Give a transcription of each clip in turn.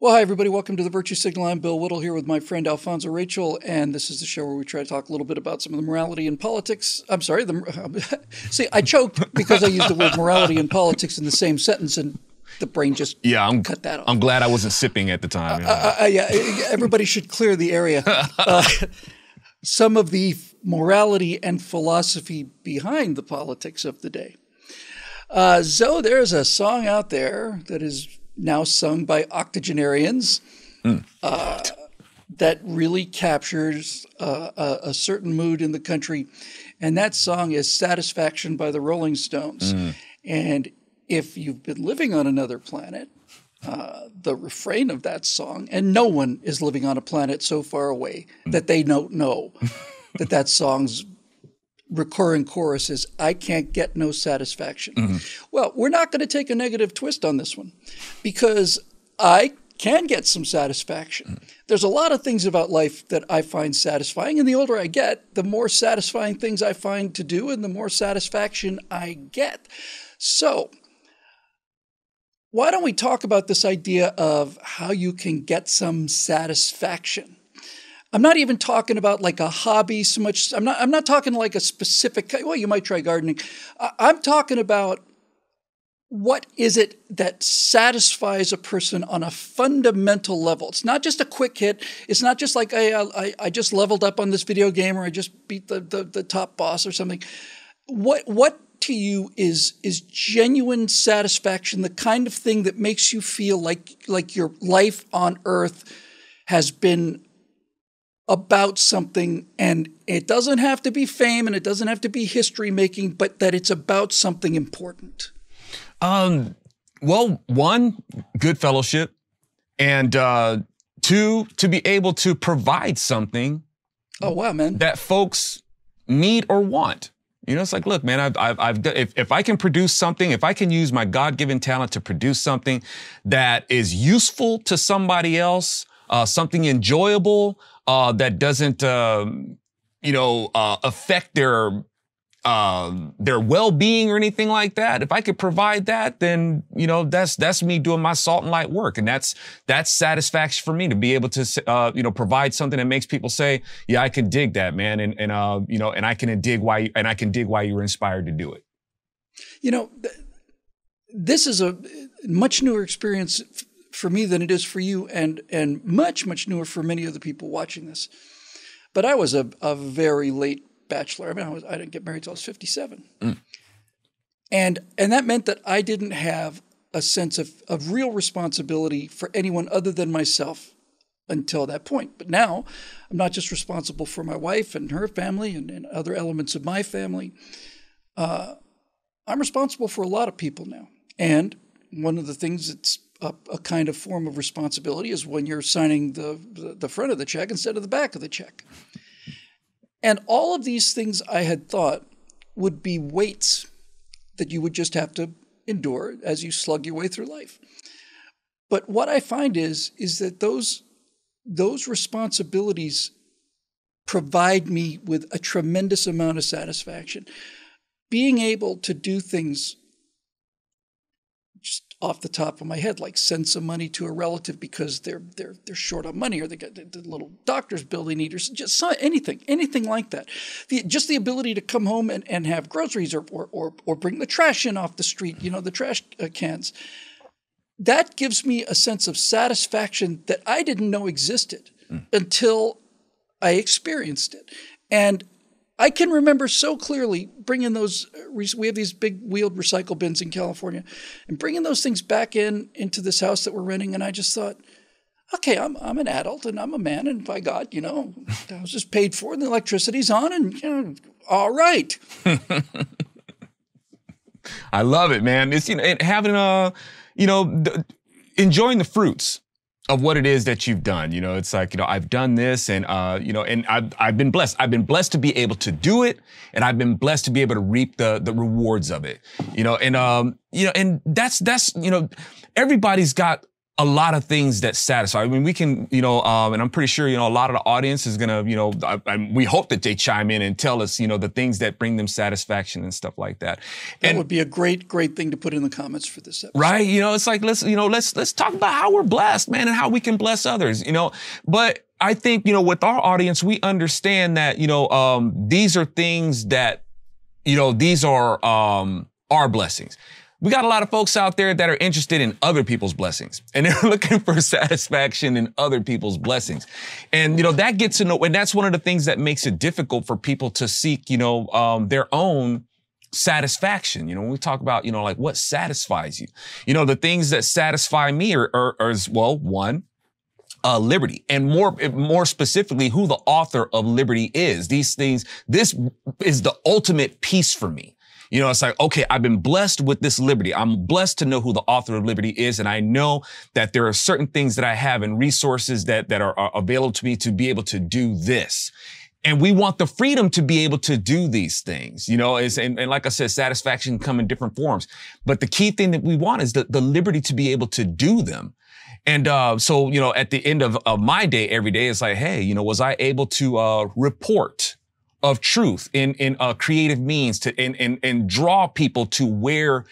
Well, hi, everybody. Welcome to the Virtue Signal. I'm Bill Whittle here with my friend Alfonso Rachel, and this is the show where we try to talk a little bit about some of the morality and politics. I'm sorry. The, see, I choked because I used the word morality and politics in the same sentence, and the brain just yeah, I'm, cut that off. I'm glad I wasn't sipping at the time. uh, uh, yeah uh, everybody should clear the area. Uh, some of the morality and philosophy behind the politics of the day. Uh, so there's a song out there that is now sung by octogenarians. Mm. Uh, that really captures uh, a, a, certain mood in the country. And that song is Satisfaction by the Rolling Stones. Mm. And if you've been living on another planet, uh, the refrain of that song, and no one is living on a planet so far away hmm. that they don't know that that song's recurring chorus is I can't get no satisfaction. Mm-hmm. Well, we're not going to take a negative twist on this one because I can get some satisfaction. Mm-hmm. There's a lot of things about life that I find satisfying, and the older I get, the more satisfying things I find to do and the more satisfaction I get. So, why don't we talk about this idea of how you can get some satisfaction? I'm not even talking about like a hobby so much. I'm not. I'm not talking like a specific. Well, you might try gardening. I'm talking about what is it that satisfies a person on a fundamental level. It's not just a quick hit. It's not just like I I, I just leveled up on this video game or I just beat the, the the top boss or something. What what to you is is genuine satisfaction, the kind of thing that makes you feel like like your life on earth has been about something and it doesn't have to be fame and it doesn't have to be history making but that it's about something important um well one good fellowship and uh two to be able to provide something oh wow man that folks need or want you know, it's like, look, man, I've, I've, I've if, if I can produce something, if I can use my God given talent to produce something that is useful to somebody else, uh, something enjoyable, uh, that doesn't, um, you know, uh, affect their uh, their well-being or anything like that. If I could provide that, then you know that's that's me doing my salt and light work, and that's that's satisfaction for me to be able to uh, you know provide something that makes people say, yeah, I can dig that, man, and and uh, you know, and I can dig why you, and I can dig why you were inspired to do it. You know, this is a much newer experience for me than it is for you, and and much much newer for many of the people watching this. But I was a, a very late bachelor. I mean, I, was, I didn't get married till I was fifty seven, mm. and and that meant that I didn't have a sense of, of real responsibility for anyone other than myself until that point. But now I'm not just responsible for my wife and her family and, and other elements of my family. Uh, I'm responsible for a lot of people now. And one of the things that's a, a, kind of form of responsibility is when you're signing the, the front of the check instead of the back of the check. And all of these things I had thought would be weights that you would just have to endure as you slug your way through life. But what I find is is that those those responsibilities provide me with a tremendous amount of satisfaction. Being able to do things off the top of my head, like send some money to a relative because they're they're they're short on money, or they got the little doctor's bill they need, or just anything, anything like that. The, just the ability to come home and, and have groceries, or, or or or bring the trash in off the street, you know, the trash uh, cans. That gives me a sense of satisfaction that I didn't know existed mm. until I experienced it, and I can remember so clearly bringing those. Uh, we have these big wheeled recycle bins in California, and bringing those things back in into this house that we're renting. And I just thought, okay, I'm I'm an adult and I'm a man, and by God, you know, I was just paid for, and the electricity's on, and you know, all right. I love it, man. It's you know, having a, uh, you know, the, enjoying the fruits of what it is that you've done. You know, it's like, you know, I've done this and, uh, you know, and I've, I've been blessed. I've been blessed to be able to do it and I've been blessed to be able to reap the, the rewards of it, you know, and, um, you know, and that's, that's, you know, everybody's got a lot of things that satisfy. I mean, we can, you know, um, and I'm pretty sure, you know, a lot of the audience is gonna, you know, I, I, we hope that they chime in and tell us, you know, the things that bring them satisfaction and stuff like that. That and, would be a great, great thing to put in the comments for this episode. Right? You know, it's like let's, you know, let's let's talk about how we're blessed, man, and how we can bless others. You know, but I think, you know, with our audience, we understand that, you know, um, these are things that, you know, these are um, our blessings we got a lot of folks out there that are interested in other people's blessings and they're looking for satisfaction in other people's blessings. And, you know, that gets to know, and that's one of the things that makes it difficult for people to seek, you know, um, their own satisfaction. You know, when we talk about, you know, like what satisfies you, you know, the things that satisfy me are, are, are as well, one, uh, liberty and more, eh, more specifically, who the author of liberty is. These things, this is the ultimate peace for me. You know, it's like, okay, I've been blessed with this liberty. I'm blessed to know who the author of liberty is. And I know that there are certain things that I have and resources that, that are, are available to me to be able to do this. And we want the freedom to be able to do these things, you know, and, and, like I said, satisfaction come in different forms. But the key thing that we want is the, the liberty to be able to do them. And uh, so, you know, at the end of, of my day every day, it's like, hey, you know, was I able to uh, report? of truth in, in uh, creative means to in in and draw people to where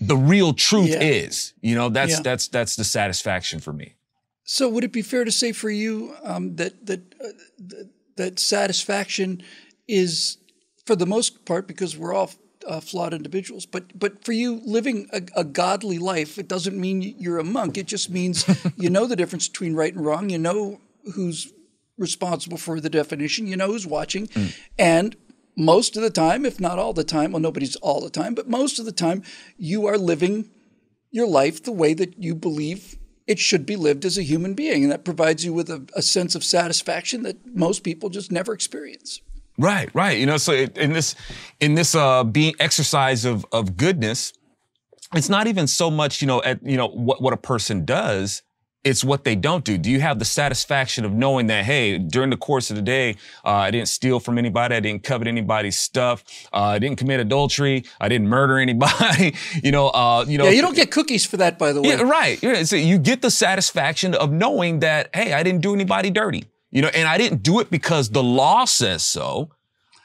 the real truth yeah. is. You know, that's yeah. that's that's the satisfaction for me. So, would it be fair to say for you um, that that uh, that satisfaction is, for the most part, because we're all uh, flawed individuals, but but for you, living a, a, godly life, it doesn't mean you're a monk. It just means you know the difference between right and wrong. You know who's responsible for the definition. You know who's watching. Mm. And most of the time, if not all the time, well, nobody's all the time, but most of the time, you are living your life the way that you believe it should be lived as a human being. And that provides you with a, a sense of satisfaction that most people just never experience. Right, right. You know, so in this, in this uh, being exercise of of goodness, it's not even so much you know at you know what what a person does it's what they don't do. Do you have the satisfaction of knowing that, hey, during the course of the day, uh, I didn't steal from anybody, I didn't covet anybody's stuff, uh, I didn't commit adultery, I didn't murder anybody. you know, uh, you know. Yeah, you don't get cookies for that, by the way. Yeah, right. So you get the satisfaction of knowing that, hey, I didn't do anybody dirty. You know, and I didn't do it because the law says so.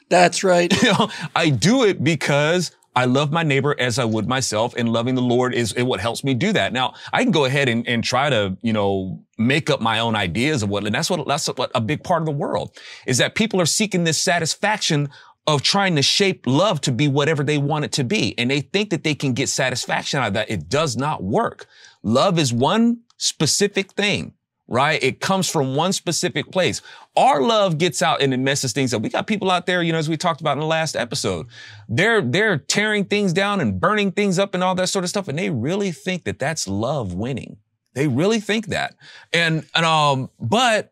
That's right. You know, I do it because I love my neighbor as I would myself, and loving the Lord is, what helps me do that. Now, I can go ahead and, and try to, you know, make up my own ideas of what, and that's what, that's what a big part of the world is that people are seeking this satisfaction of trying to shape love to be whatever they want it to be. And they think that they can get satisfaction out of that. It does not work. Love is one specific thing right? It comes from one specific place. Our love gets out and it messes things up. We got people out there, you know, as we talked about in the last episode, they're, they're tearing things down and burning things up and all that sort of stuff. And they really think that that's love winning. They really think that. And, and, um, but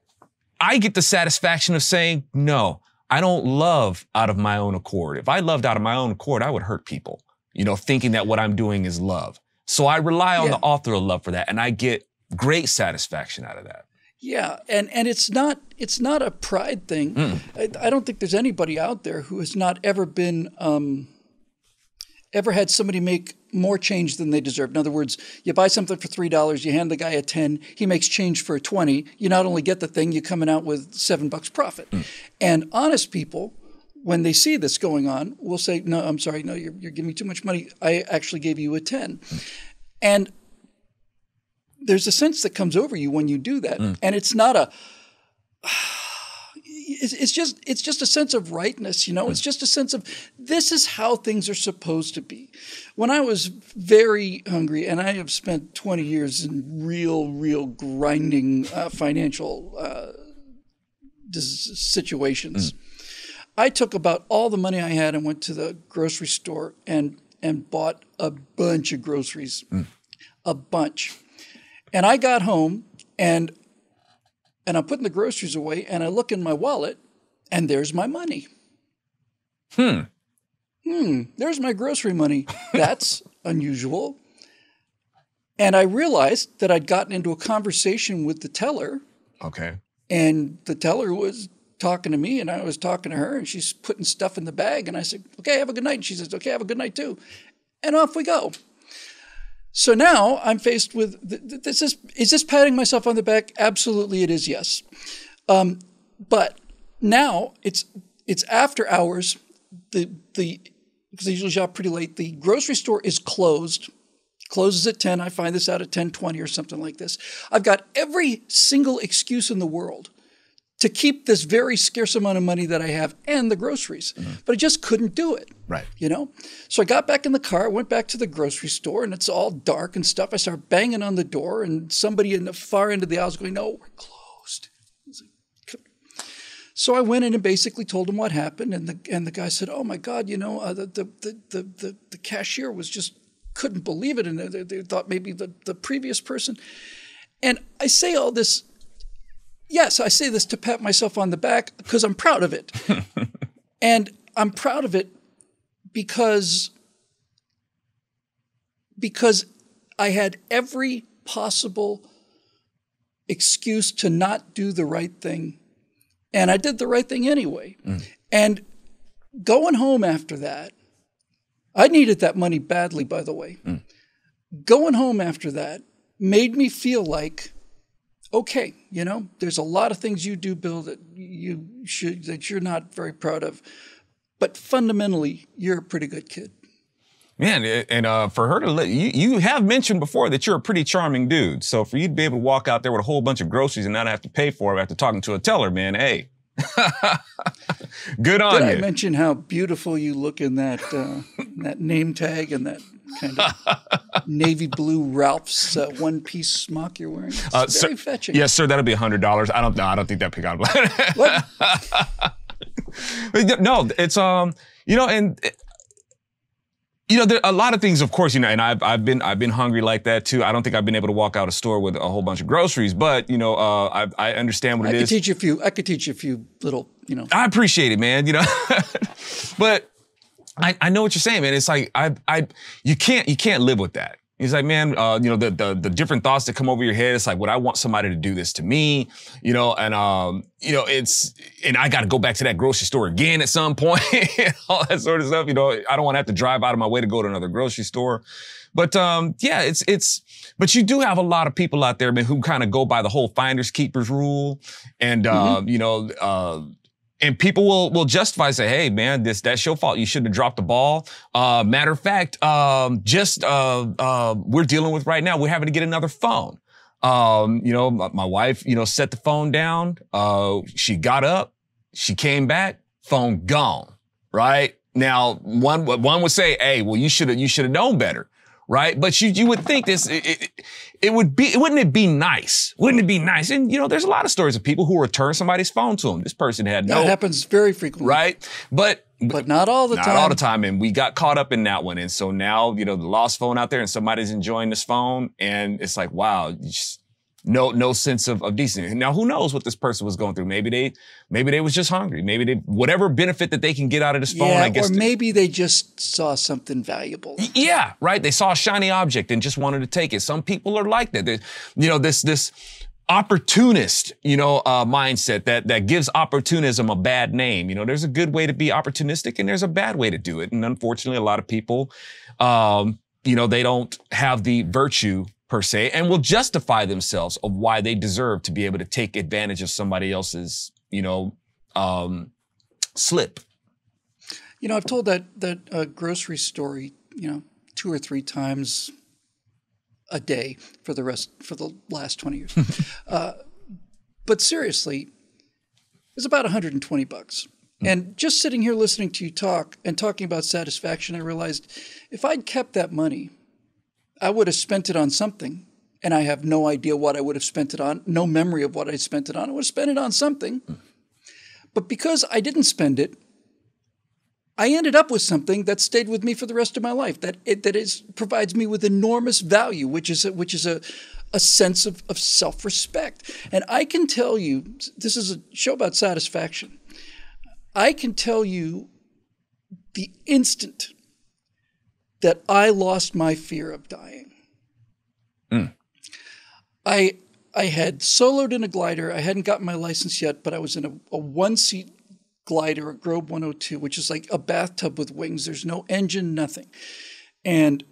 I get the satisfaction of saying, no, I don't love out of my own accord. If I loved out of my own accord, I would hurt people, you know, thinking that what I'm doing is love. So I rely on yeah. the author of love for that. And I get great satisfaction out of that. Yeah, and, and it's not it's not a pride thing. Mm. I, I, don't think there's anybody out there who has not ever been um, ever had somebody make more change than they deserve. In other words, you buy something for three dollars, you hand the guy a ten, he makes change for a twenty. You not only get the thing, you're coming out with seven bucks profit. Mm. And honest people, when they see this going on, will say, "No, I'm sorry, no, you're, you're giving me too much money. I actually gave you a ten. Hmm. And there's a sense that comes over you when you do that, mm. and it's not a. It's, it's just it's just a sense of rightness, you know. Mm. It's just a sense of this is how things are supposed to be. When I was very hungry, and I have spent 20 years in real, real grinding uh, financial uh, situations. Mm. I took about all the money I had and went to the grocery store and and bought a bunch of groceries, mm. a bunch. And I got home and and I'm putting the groceries away and I look in my wallet and there's my money. Hmm. Hmm, there's my grocery money. That's unusual. And I realized that I'd gotten into a conversation with the teller. Okay. And the teller was talking to me and I was talking to her and she's putting stuff in the bag and I said, "Okay, have a good night." And she says, "Okay, have a good night too." And off we go. So now I'm faced with this is is this patting myself on the back? Absolutely, it is. Yes, um, but now it's it's after hours. The the because I usually shop pretty late. The grocery store is closed. Closes at ten. I find this out at ten twenty or something like this. I've got every single excuse in the world to keep this very scarce amount of money that I have and the groceries. Mm-hmm. But I just couldn't do it. Right. You know? So I got back in the car, went back to the grocery store, and it's all dark and stuff. I start banging on the door, and somebody in the far end of the aisle is going, No, we're closed. So I went in and basically told him what happened, and the and the guy said, "Oh my God, you know, uh, the, the, the the the cashier was just couldn't believe it, and they, they thought maybe the the previous person." And I say all this yes, I say this to pat myself on the back because I'm proud of it. and I'm proud of it because because I had every possible excuse to not do the right thing and I did the right thing anyway. Mm. And going home after that, I needed that money badly, by the way. Mm. Going home after that made me feel like okay, you know, there's a lot of things you do, Bill, that you should that you're not very proud of, but fundamentally, you're a pretty good kid. Man, eh, and uh, for her to let you, you have mentioned before that you're a pretty charming dude. So for you to be able to walk out there with a whole bunch of groceries and not have to pay for them after talking to a teller, man, hey, good on Did you. I mention how beautiful you look in that uh, that name tag and that kind of navy blue Ralph's uh, one piece smock you're wearing. It's uh, very sir, fetching. Yes, sir. That'll be hundred dollars. I don't. No, I don't think that on black. no, it's um, you know, and. Eh, you know, there are a lot of things, of course, you know, and I've, I've been, I've been hungry like that too. I don't think I've been able to walk out a store with a whole bunch of groceries, but you know, uh, I, I understand what I it is. I could teach you a few, I could teach you a few little, you know. I appreciate it, man. You know, but I, I know what you're saying, man. It's like I I you can't you can't live with that. He's like, man, uh, you know, the, the, the different thoughts that come over your head. It's like, would I want somebody to do this to me? You know, and um, you know, it's and I got to go back to that grocery store again at some point, all that sort of stuff. You know, I don't want to have to drive out of my way to go to another grocery store. But um, yeah, it's it's. But you do have a lot of people out there, man, who kind of go by the whole finders keepers rule, and mm-hmm. Um, you know. Uh, and people will will justify say, "Hey, man, this that's your fault. You shouldn't have dropped the ball." Uh, matter of fact, um, just uh, uh, we're dealing with right now. We're having to get another phone. Um, you know, my, my, wife, you know, set the phone down. Uh, she got up, she came back, phone gone. Right now, one one would say, "Hey, well, you should have you should have known better." right? But you you would think this it, it, it, would be wouldn't it be nice? Wouldn't it be nice? And you know, there's a lot of stories of people who return somebody's phone to them. This person had no. That happens very frequently, right? But but not all the not time. Not all the time, and we got caught up in that one. And so now you know the lost phone out there, and somebody's enjoying this phone, and it's like wow. You just, no no sense of, of decency. Now who knows what this person was going through? Maybe they maybe they was just hungry. Maybe they whatever benefit that they can get out of this phone. Yeah, I guess or maybe they just saw something valuable. Yeah, right. They saw a shiny object and just wanted to take it. Some people are like that. They, you know this this opportunist, you know, uh, mindset that that gives opportunism a bad name. You know, there's a good way to be opportunistic and there's a bad way to do it. And unfortunately, a lot of people, um, you know, they don't have the virtue per se and will justify themselves of why they deserve to be able to take advantage of somebody else's, you know, um, slip. You know, I've told that that uh, grocery story, you know, two or three times a day for the rest for the last 20 years. uh, but seriously, it's about 120 bucks. Hmm. And just sitting here listening to you talk and talking about satisfaction, I realized if I'd kept that money I would have spent it on something. And I have no idea what I would have spent it on, no memory of what I spent it on. I would have spent it on something. Hmm. But because I didn't spend it, I ended up with something that stayed with me for the rest of my life. That it, that is provides me with enormous value, which is a, which is a a sense of, of self respect. And I can tell you, this is a show about satisfaction. I can tell you the instant that I lost my fear of dying. Mm. I I had soloed in a glider. I hadn't gotten my license yet, but I was in a, a one seat glider, a Grobe 102, which is like a bathtub with wings. There's no engine, nothing. And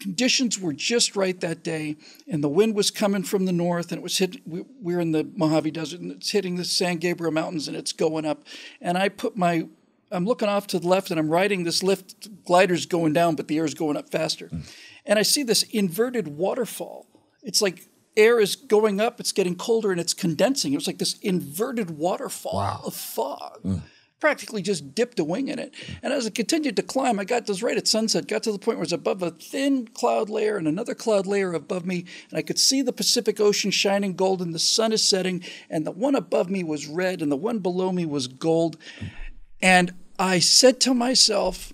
conditions were just right that day, and the wind was coming from the north, and it was hit. We, we're in the Mojave Desert, and it's hitting the San Gabriel Mountains, and it's going up. And I put my I'm looking off to the left and I'm riding this lift. Glider's going down, but the air's going up faster. Hmm. And I see this inverted waterfall. It's like air is going up, it's getting colder, and it's condensing. It was like this inverted waterfall wow. of fog. Mm. Practically just dipped a wing in it. Hmm. And as I continued to climb, I got this right at sunset, got to the point where it's above a thin cloud layer and another cloud layer above me. And I could see the Pacific Ocean shining gold, and the sun is setting. And the one above me was red, and the one below me was gold. Mm and I said to myself,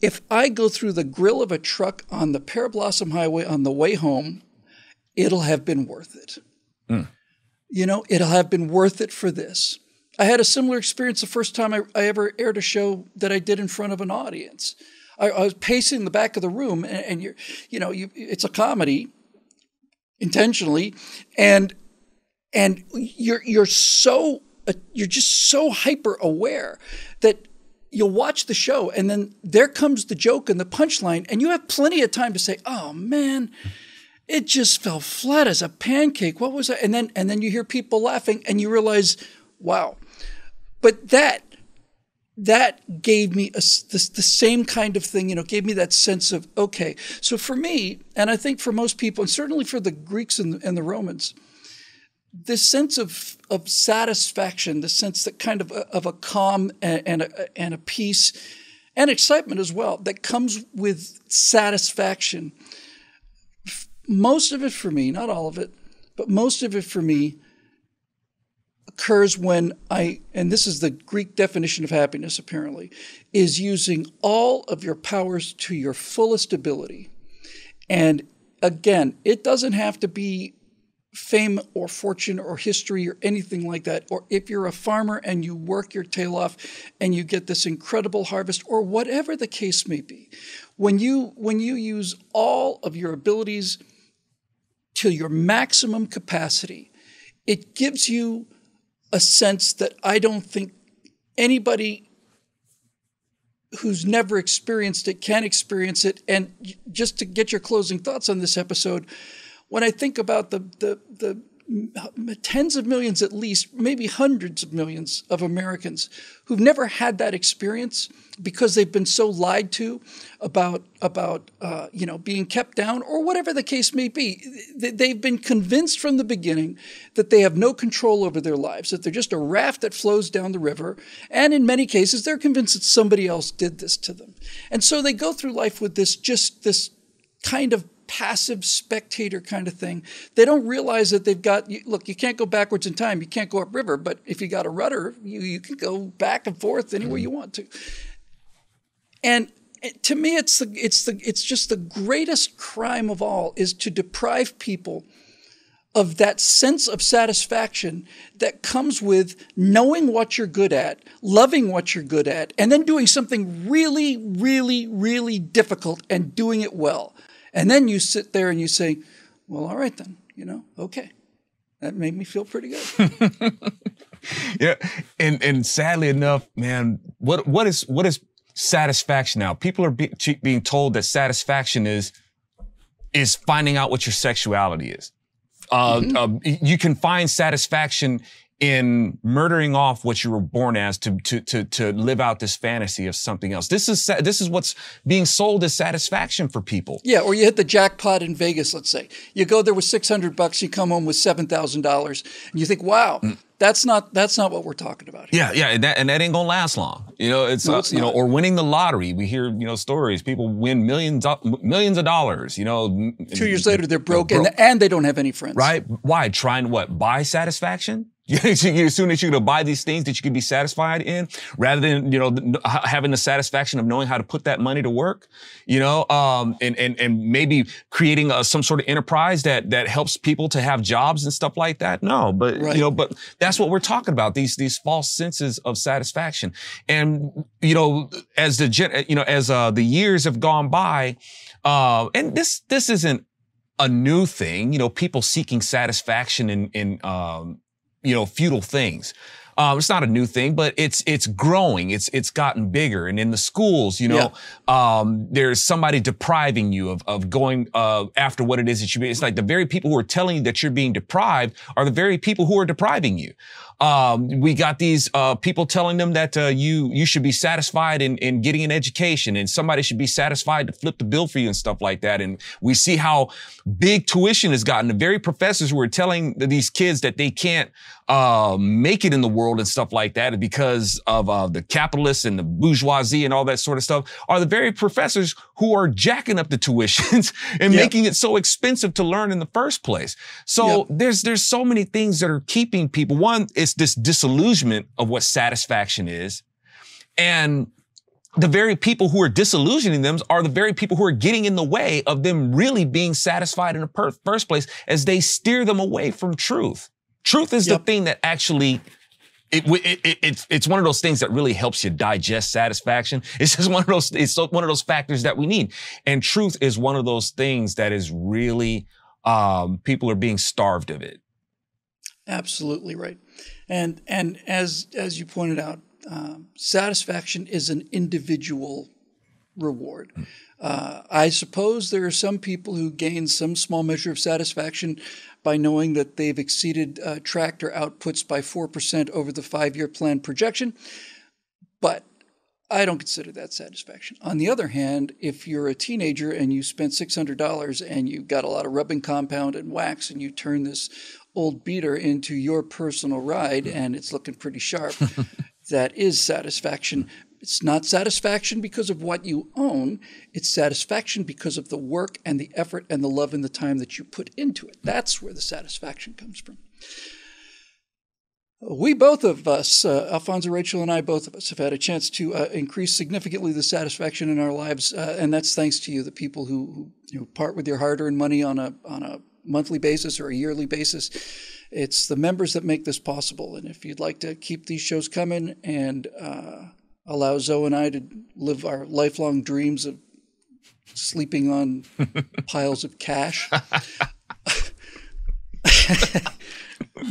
if I go through the grill of a truck on the Pear Blossom Highway on the way home, it'll have been worth it. Mm. You know, it'll have been worth it for this. I had a similar experience the first time I, I ever aired a show that I did in front of an audience. I, I was pacing the back of the room, and, and you're, you know, you, it's a comedy intentionally, and and you're you're so you're just so hyper aware that you'll watch the show and then there comes the joke and the punchline and you have plenty of time to say oh man it just fell flat as a pancake what was that and then and then you hear people laughing and you realize wow but that that gave me a, this, the same kind of thing, you know, gave me that sense of, okay. So for me, and I think for most people, and certainly for the Greeks and, and the Romans, this sense of of satisfaction, the sense that kind of a, of a calm and, and a, and a peace and excitement as well that comes with satisfaction. Most of it for me, not all of it, but most of it for me occurs when I, and this is the Greek definition of happiness apparently, is using all of your powers to your fullest ability. And again, it doesn't have to be fame or fortune or history or anything like that, or if you're a farmer and you work your tail off and you get this incredible harvest, or whatever the case may be, when you when you use all of your abilities to your maximum capacity, it gives you a sense that I don't think anybody who's never experienced it can experience it. And just to get your closing thoughts on this episode, when I think about the, the, the tens of millions at least, maybe hundreds of millions of Americans who've never had that experience because they've been so lied to about about uh, you know being kept down or whatever the case may be. They've been convinced from the beginning that they have no control over their lives, that they're just a raft that flows down the river, and in many cases they're convinced that somebody else did this to them, and so they go through life with this just this kind of passive spectator kind of thing. They don't realize that they've got, look, you can't go backwards in time, you can't go upriver, but if you got a rudder, you, you can go back and forth anywhere you want to. And to me, it's the, it's the, it's just the greatest crime of all is to deprive people of that sense of satisfaction that comes with knowing what you're good at, loving what you're good at, and then doing something really, really, really difficult and doing it well. And then you sit there and you say, well, all right then, you know, okay. That made me feel pretty good. yeah. And and sadly enough, man, what what is what is satisfaction now? People are be, being told that satisfaction is is finding out what your sexuality is. Uh, mm-hmm. uh, you can find satisfaction in murdering off what you were born as to, to, to, to live out this fantasy of something else. This is, this is what's being sold as satisfaction for people. Yeah. Or you hit the jackpot in Vegas, let's say. You go there with 600 bucks, you come home with $7,000 and you think, wow, mm. that's not, that's not what we're talking about. Here. Yeah. Yeah. And that, and that ain't going to last long. You know, it's, no, it's uh, you know, or winning the lottery. We hear, you know, stories, people win millions, millions of dollars, you know. Two years later, they're broke, they're broke. And, and they don't have any friends. Right. Why? Trying what? Buy satisfaction? you, soon assume that you're going to buy these things that you can be satisfied in rather than, you know, having the satisfaction of knowing how to put that money to work, you know, um, and, and, and maybe creating a, some sort of enterprise that, that helps people to have jobs and stuff like that. No, but, right. you know, but that's what we're talking about. These, these false senses of satisfaction. And, you know, as the, you know, as, uh, the years have gone by, uh, and this, this isn't, a new thing, you know, people seeking satisfaction in, in, um, you know, futile things. Um, it's not a new thing, but it's it's growing. It's it's gotten bigger, and in the schools, you know, yeah. um, there's somebody depriving you of of going uh, after what it is that you. It's like the very people who are telling you that you're being deprived are the very people who are depriving you. Um, we got these uh, people telling them that uh, you you should be satisfied in, in getting an education, and somebody should be satisfied to flip the bill for you and stuff like that. And we see how big tuition has gotten. The very professors who are telling these kids that they can't uh, make it in the world and stuff like that because of uh, the capitalists and the bourgeoisie and all that sort of stuff are the very professors who are jacking up the tuitions and yep. making it so expensive to learn in the first place. So yep. there's there's so many things that are keeping people. One, it's this disillusionment of what satisfaction is, and the very people who are disillusioning them are the very people who are getting in the way of them really being satisfied in the per- first place as they steer them away from truth. Truth is yep. the thing that actually it, it, it, it's, it's one of those things that really helps you digest satisfaction. It's just one of those, it's so, one of those factors that we need. And truth is one of those things that is really, um, people are being starved of it. Absolutely right. And, and as, as you pointed out, um, satisfaction is an individual reward. Mm-hmm. Uh, I suppose there are some people who gain some small measure of satisfaction by knowing that they've exceeded uh, tractor outputs by 4% over the five year plan projection, but I don't consider that satisfaction. On the other hand, if you're a teenager and you spent $600 and you got a lot of rubbing compound and wax and you turn this old beater into your personal ride and it's looking pretty sharp, that is satisfaction it's not satisfaction because of what you own. It's satisfaction because of the work and the effort and the love and the time that you put into it. That's where the satisfaction comes from. We both of us, uh, Alfonso, Rachel, and I, both of us have had a chance to uh, increase significantly the satisfaction in our lives, uh, and that's thanks to you, the people who, who, part with your hard-earned money on a on a monthly basis or a yearly basis. It's the members that make this possible, and if you'd like to keep these shows coming and uh, allow Zoe and I to live our lifelong dreams of sleeping on piles of cash,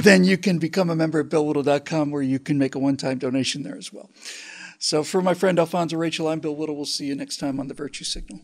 then you can become a member at BillWhittle.com where you can make a one time donation there as well. So, for my friend Alfonso Rachel, I'm Bill Whittle. We'll see you next time on the Virtue Signal.